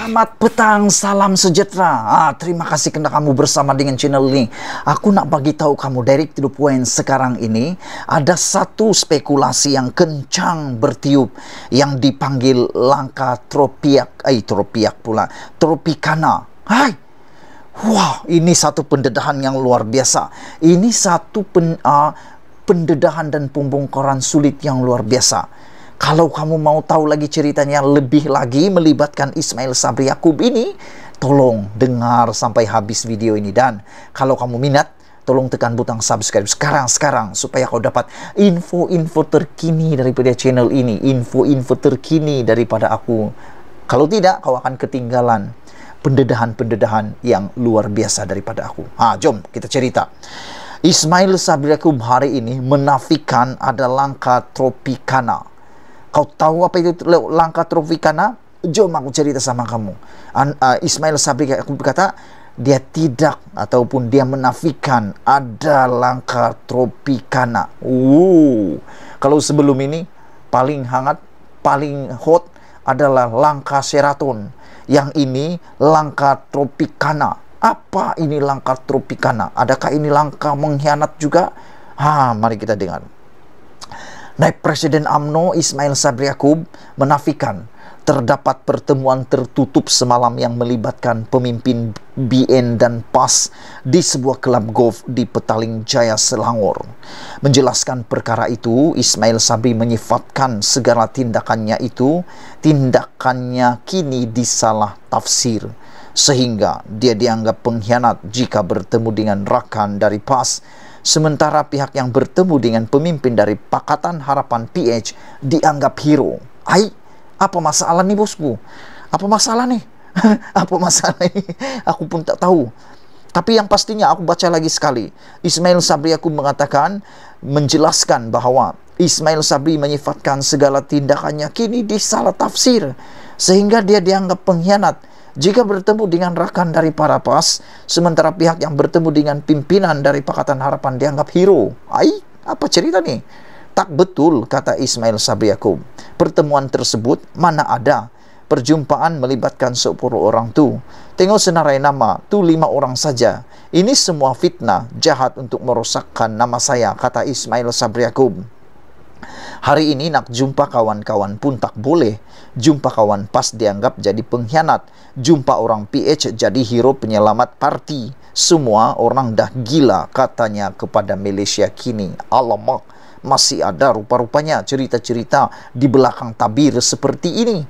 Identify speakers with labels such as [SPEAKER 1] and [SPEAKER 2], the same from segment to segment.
[SPEAKER 1] Selamat petang, salam sejahtera. Ah, terima kasih kena kamu bersama dengan channel ini. Aku nak bagi tahu kamu dari to the point sekarang ini ada satu spekulasi yang kencang bertiup yang dipanggil langka tropiak, ai eh, tropiak pula, tropikana. Hai. Wah, ini satu pendedahan yang luar biasa. Ini satu pen, uh, pendedahan dan pembongkaran sulit yang luar biasa. Kalau kamu mau tahu lagi ceritanya lebih lagi melibatkan Ismail Sabri Yakub ini, tolong dengar sampai habis video ini dan kalau kamu minat tolong tekan butang subscribe sekarang-sekarang supaya kau dapat info-info terkini daripada channel ini, info-info terkini daripada aku. Kalau tidak, kau akan ketinggalan pendedahan-pendedahan yang luar biasa daripada aku. Ha, jom kita cerita. Ismail Sabri Yakub hari ini menafikan ada langkah Tropicana. Kau tahu apa itu langkah Tropicana? Jom aku cerita sama kamu. An, uh, Ismail Sabri aku berkata, dia tidak ataupun dia menafikan ada langkah Tropicana. Uh, kalau sebelum ini paling hangat, paling hot adalah langkah seraton. Yang ini langkah Tropicana. Apa ini langkah Tropicana? Adakah ini langkah mengkhianat juga? Ha, mari kita dengar. Naib Presiden AMNO Ismail Sabri Yaakob menafikan terdapat pertemuan tertutup semalam yang melibatkan pemimpin BN dan PAS di sebuah kelab golf di Petaling Jaya Selangor. Menjelaskan perkara itu, Ismail Sabri menyifatkan segala tindakannya itu, tindakannya kini disalah tafsir sehingga dia dianggap pengkhianat jika bertemu dengan rakan dari PAS sementara pihak yang bertemu dengan pemimpin dari Pakatan Harapan PH dianggap hero. Ai, apa masalah nih bosku? Apa masalah nih? apa masalah nih? Aku pun tak tahu. Tapi yang pastinya aku baca lagi sekali. Ismail Sabri aku mengatakan, menjelaskan bahawa Ismail Sabri menyifatkan segala tindakannya kini disalah tafsir. Sehingga dia dianggap pengkhianat jika bertemu dengan rakan dari para PAS, sementara pihak yang bertemu dengan pimpinan dari Pakatan Harapan dianggap hero. Ai, apa cerita nih? Tak betul, kata Ismail Sabriakum. Pertemuan tersebut mana ada? Perjumpaan melibatkan 10 orang tu. Tengok senarai nama, tu 5 orang saja. Ini semua fitnah, jahat untuk merosakkan nama saya, kata Ismail Sabriakum. Hari ini nak jumpa kawan-kawan pun tak boleh. Jumpa kawan pas dianggap jadi pengkhianat. Jumpa orang PH jadi hero penyelamat parti. Semua orang dah gila katanya kepada Malaysia kini. Alamak masih ada rupa-rupanya cerita-cerita di belakang tabir seperti ini.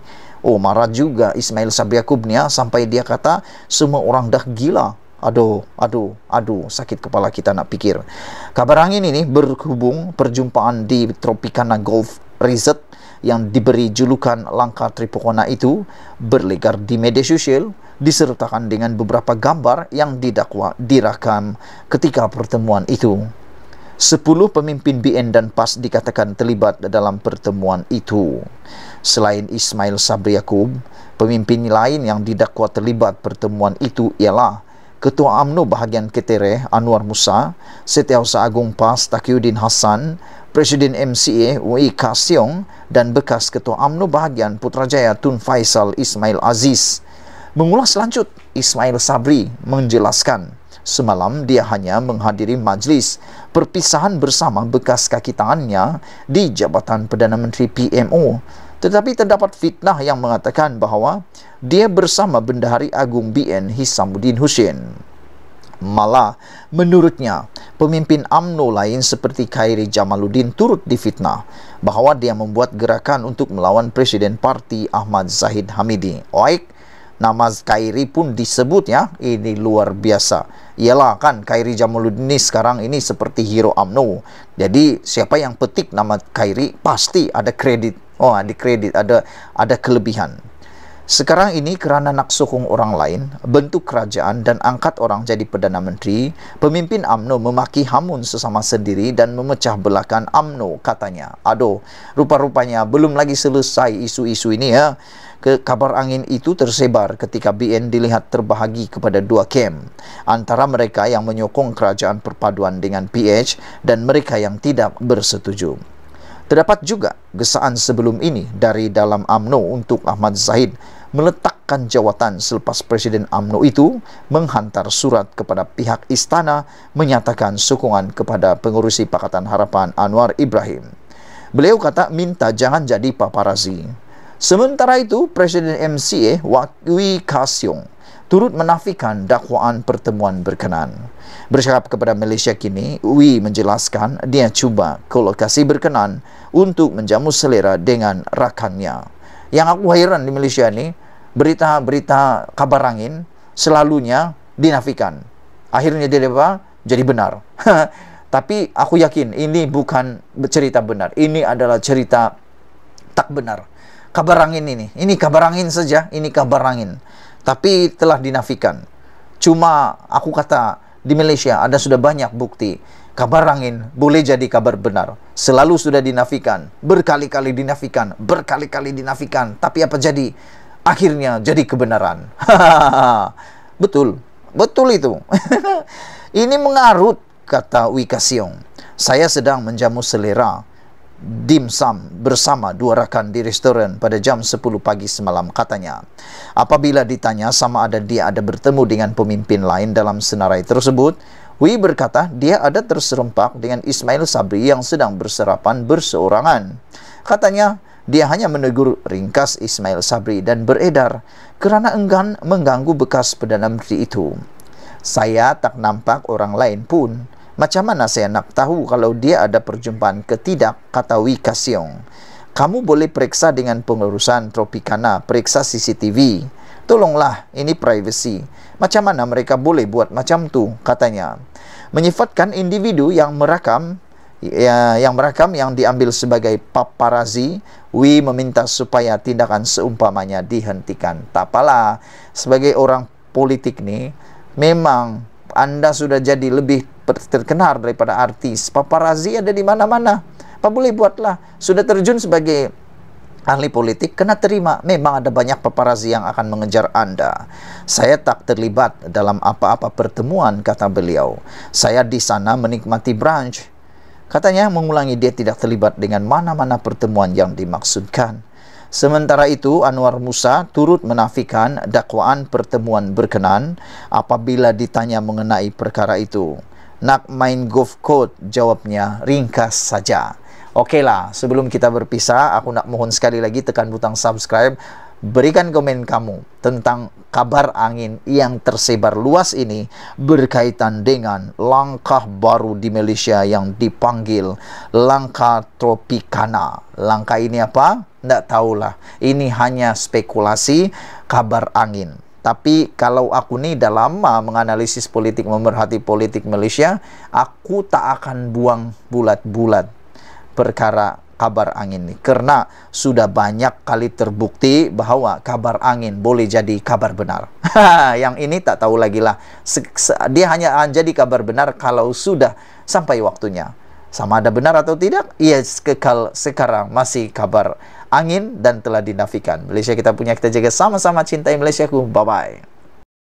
[SPEAKER 1] Oh marah juga Ismail Sabri Yaakob ni sampai dia kata semua orang dah gila Aduh, aduh, aduh, sakit kepala kita nak pikir. Kabar angin ini berhubung perjumpaan di Tropicana Golf Resort yang diberi julukan langkah Tripokona itu berligar di media sosial disertakan dengan beberapa gambar yang didakwa dirakam ketika pertemuan itu. Sepuluh pemimpin BN dan PAS dikatakan terlibat dalam pertemuan itu. Selain Ismail Sabri Yaakob, pemimpin lain yang didakwa terlibat pertemuan itu ialah Ketua AMNO bahagian Ketere Anwar Musa, Setiausaha Agung PAS Takiuddin Hassan, Presiden MCA Wei Kasiong dan bekas Ketua AMNO bahagian Putrajaya Tun Faisal Ismail Aziz. Mengulas lanjut, Ismail Sabri menjelaskan semalam dia hanya menghadiri majlis perpisahan bersama bekas kaki tangannya di Jabatan Perdana Menteri PMO tetapi terdapat fitnah yang mengatakan bahawa dia bersama Bendahari Agung BN Hisamuddin Hussein. Malah, menurutnya, pemimpin UMNO lain seperti Khairi Jamaluddin turut difitnah bahawa dia membuat gerakan untuk melawan Presiden Parti Ahmad Zahid Hamidi. Oik, nama Khairi pun disebut ya, ini luar biasa. Iyalah kan, Khairi Jamaluddin ini sekarang ini seperti hero UMNO. Jadi, siapa yang petik nama Khairi, pasti ada kredit Oh, ada kredit, ada ada kelebihan. Sekarang ini kerana nak sokong orang lain, bentuk kerajaan dan angkat orang jadi Perdana Menteri, pemimpin AMNO memaki hamun sesama sendiri dan memecah belakan AMNO katanya. Aduh, rupa-rupanya belum lagi selesai isu-isu ini ya. Ke kabar angin itu tersebar ketika BN dilihat terbahagi kepada dua kem antara mereka yang menyokong kerajaan perpaduan dengan PH dan mereka yang tidak bersetuju. Terdapat juga gesaan sebelum ini dari dalam AMNO untuk Ahmad Zahid meletakkan jawatan selepas Presiden AMNO itu menghantar surat kepada pihak istana menyatakan sokongan kepada pengurusi Pakatan Harapan Anwar Ibrahim. Beliau kata minta jangan jadi paparazi. Sementara itu, Presiden MCA Wakwi Kasyong turut menafikan dakwaan pertemuan berkenan. Bercakap kepada Malaysia kini, Wee menjelaskan dia cuba ke lokasi berkenan untuk menjamu selera dengan rakannya. Yang aku hairan di Malaysia ini, berita-berita kabar angin selalunya dinafikan. Akhirnya dia apa? Jadi benar. Tapi aku yakin ini bukan cerita benar. Ini adalah cerita tak benar. Kabar angin ini. Ini kabar angin saja. Ini kabar angin. tapi telah dinafikan. Cuma aku kata di Malaysia ada sudah banyak bukti kabar angin boleh jadi kabar benar. Selalu sudah dinafikan, berkali-kali dinafikan, berkali-kali dinafikan. Tapi apa jadi? Akhirnya jadi kebenaran. betul, betul itu. Ini mengarut, kata Wika Siong. Saya sedang menjamu selera Dim dimsum bersama dua rakan di restoran pada jam 10 pagi semalam katanya. Apabila ditanya sama ada dia ada bertemu dengan pemimpin lain dalam senarai tersebut, Wi berkata dia ada terserempak dengan Ismail Sabri yang sedang berserapan berseorangan. Katanya dia hanya menegur ringkas Ismail Sabri dan beredar kerana enggan mengganggu bekas Perdana Menteri itu. Saya tak nampak orang lain pun. Macam mana saya nak tahu kalau dia ada perjumpaan ke tidak, kata Wika Siong. Kamu boleh periksa dengan pengurusan Tropicana, periksa CCTV. Tolonglah, ini privacy. Macam mana mereka boleh buat macam tu, katanya. Menyifatkan individu yang merakam, ya, yang merakam yang diambil sebagai paparazi, Wi meminta supaya tindakan seumpamanya dihentikan. Tapala, sebagai orang politik nih, memang anda sudah jadi lebih terkenal daripada artis. Paparazi ada di mana-mana. Apa boleh buatlah. Sudah terjun sebagai ahli politik, kena terima. Memang ada banyak paparazi yang akan mengejar Anda. Saya tak terlibat dalam apa-apa pertemuan, kata beliau. Saya di sana menikmati brunch. Katanya mengulangi dia tidak terlibat dengan mana-mana pertemuan yang dimaksudkan. Sementara itu, Anwar Musa turut menafikan dakwaan pertemuan berkenan apabila ditanya mengenai perkara itu nak main golf court jawabnya ringkas saja okelah okay sebelum kita berpisah aku nak mohon sekali lagi tekan butang subscribe berikan komen kamu tentang kabar angin yang tersebar luas ini berkaitan dengan langkah baru di Malaysia yang dipanggil langkah tropikana langkah ini apa? tidak tahulah ini hanya spekulasi kabar angin tapi kalau aku ni dah lama menganalisis politik, memerhati politik Malaysia, aku tak akan buang bulat-bulat perkara kabar angin ni. Kerana sudah banyak kali terbukti bahawa kabar angin boleh jadi kabar benar. Yang ini tak tahu lagi lah. Dia hanya akan jadi kabar benar kalau sudah sampai waktunya sama ada benar atau tidak ia kekal sekarang masih kabar angin dan telah dinafikan Malaysia kita punya kita jaga sama-sama cintai Malaysia ku bye bye